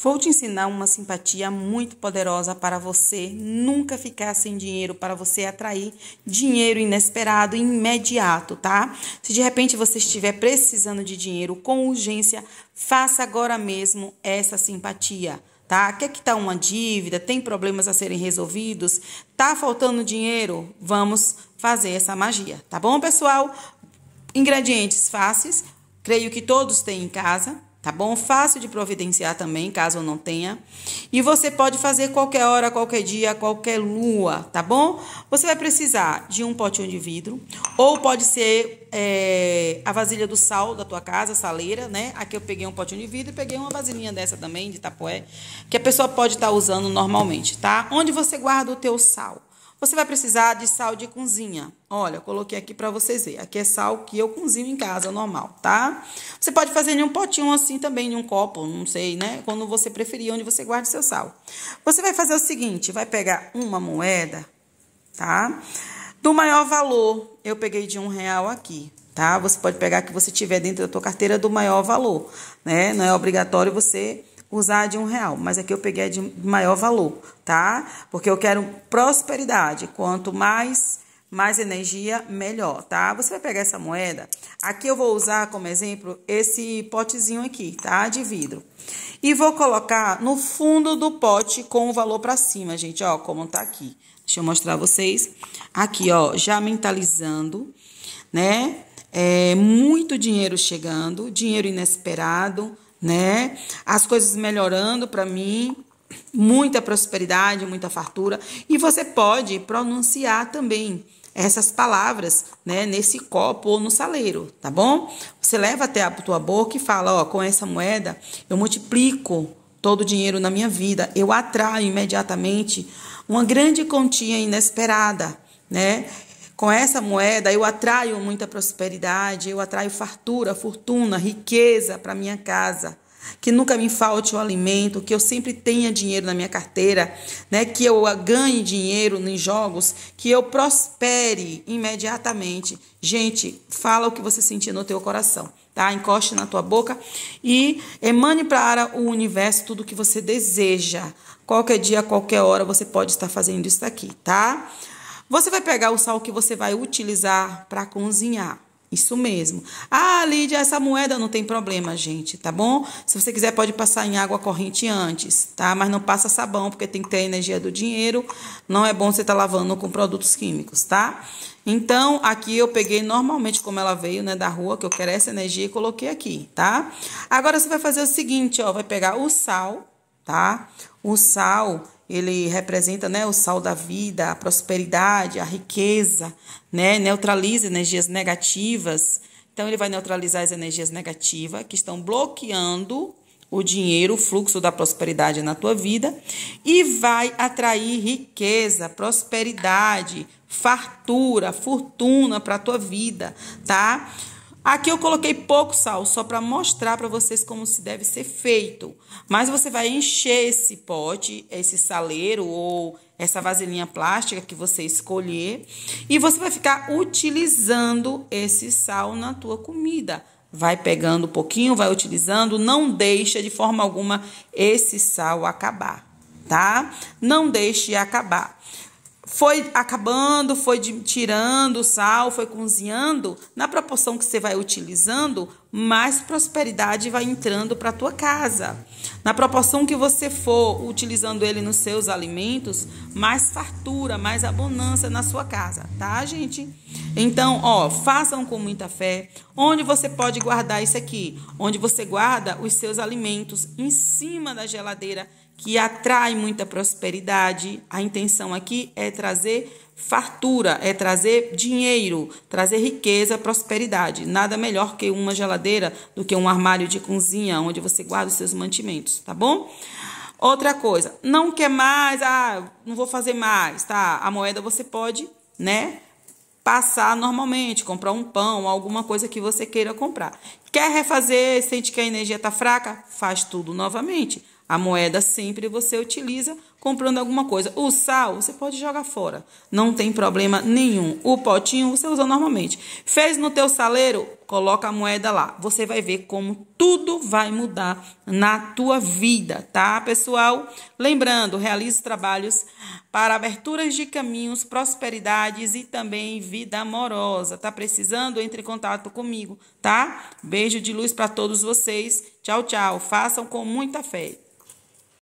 Vou te ensinar uma simpatia muito poderosa para você nunca ficar sem dinheiro, para você atrair dinheiro inesperado e imediato, tá? Se de repente você estiver precisando de dinheiro com urgência, faça agora mesmo essa simpatia tá? Quer que quitar uma dívida, tem problemas a serem resolvidos, tá faltando dinheiro? Vamos fazer essa magia, tá bom, pessoal? Ingredientes fáceis, creio que todos têm em casa tá bom? Fácil de providenciar também, caso não tenha. E você pode fazer qualquer hora, qualquer dia, qualquer lua, tá bom? Você vai precisar de um potinho de vidro, ou pode ser é, a vasilha do sal da tua casa, saleira, né? Aqui eu peguei um potinho de vidro e peguei uma vasilhinha dessa também, de tapoé, que a pessoa pode estar tá usando normalmente, tá? Onde você guarda o teu sal? Você vai precisar de sal de cozinha. Olha, coloquei aqui para vocês verem. Aqui é sal que eu cozinho em casa, normal, tá? Você pode fazer em um potinho assim também, em um copo, não sei, né? Quando você preferir, onde você guarda seu sal. Você vai fazer o seguinte, vai pegar uma moeda, tá? Do maior valor, eu peguei de um real aqui, tá? Você pode pegar que você tiver dentro da tua carteira do maior valor, né? Não é obrigatório você usar de um real, mas aqui eu peguei a de maior valor, tá? Porque eu quero prosperidade. Quanto mais mais energia, melhor, tá? Você vai pegar essa moeda. Aqui eu vou usar como exemplo esse potezinho aqui, tá? De vidro. E vou colocar no fundo do pote com o valor para cima, gente, ó, como tá aqui. Deixa eu mostrar vocês. Aqui, ó, já mentalizando, né? É, muito dinheiro chegando, dinheiro inesperado, né? As coisas melhorando para mim, muita prosperidade, muita fartura, e você pode pronunciar também essas palavras, né, nesse copo ou no saleiro, tá bom? Você leva até a tua boca e fala, ó, com essa moeda eu multiplico todo o dinheiro na minha vida, eu atraio imediatamente uma grande quantia inesperada, né? Com essa moeda eu atraio muita prosperidade, eu atraio fartura, fortuna, riqueza para minha casa. Que nunca me falte o alimento, que eu sempre tenha dinheiro na minha carteira, né? que eu ganhe dinheiro em jogos, que eu prospere imediatamente. Gente, fala o que você sentir no teu coração, tá? Encoste na tua boca e emane para o universo tudo o que você deseja. Qualquer dia, qualquer hora, você pode estar fazendo isso aqui, tá? Você vai pegar o sal que você vai utilizar para cozinhar. Isso mesmo. Ah, Lídia, essa moeda não tem problema, gente, tá bom? Se você quiser, pode passar em água corrente antes, tá? Mas não passa sabão, porque tem que ter a energia do dinheiro. Não é bom você estar tá lavando com produtos químicos, tá? Então, aqui eu peguei normalmente como ela veio, né, da rua, que eu quero essa energia e coloquei aqui, tá? Agora, você vai fazer o seguinte, ó, vai pegar o sal, tá? O sal ele representa né, o sal da vida, a prosperidade, a riqueza, né, neutraliza energias negativas. Então, ele vai neutralizar as energias negativas que estão bloqueando o dinheiro, o fluxo da prosperidade na tua vida e vai atrair riqueza, prosperidade, fartura, fortuna para a tua vida, tá? Aqui eu coloquei pouco sal, só para mostrar para vocês como se deve ser feito. Mas você vai encher esse pote, esse saleiro ou essa vasilhinha plástica que você escolher. E você vai ficar utilizando esse sal na tua comida. Vai pegando um pouquinho, vai utilizando, não deixa de forma alguma esse sal acabar, tá? Não deixe acabar foi acabando, foi de, tirando o sal, foi cozinhando, na proporção que você vai utilizando, mais prosperidade vai entrando para a tua casa. Na proporção que você for utilizando ele nos seus alimentos, mais fartura, mais abundância na sua casa, tá, gente? Então, ó, façam com muita fé. Onde você pode guardar isso aqui? Onde você guarda os seus alimentos em cima da geladeira, que atrai muita prosperidade. A intenção aqui é trazer Fartura é trazer dinheiro, trazer riqueza, prosperidade. Nada melhor que uma geladeira do que um armário de cozinha onde você guarda os seus mantimentos, tá bom? Outra coisa, não quer mais, ah, não vou fazer mais, tá? A moeda você pode, né? Passar normalmente, comprar um pão, alguma coisa que você queira comprar. Quer refazer, sente que a energia tá fraca? Faz tudo novamente. A moeda sempre você utiliza comprando alguma coisa. O sal você pode jogar fora, não tem problema nenhum. O potinho você usa normalmente. Fez no teu saleiro, coloca a moeda lá. Você vai ver como tudo vai mudar na tua vida, tá, pessoal? Lembrando, realize trabalhos para aberturas de caminhos, prosperidades e também vida amorosa. Tá precisando? Entre em contato comigo, tá? Beijo de luz para todos vocês. Tchau, tchau. Façam com muita fé.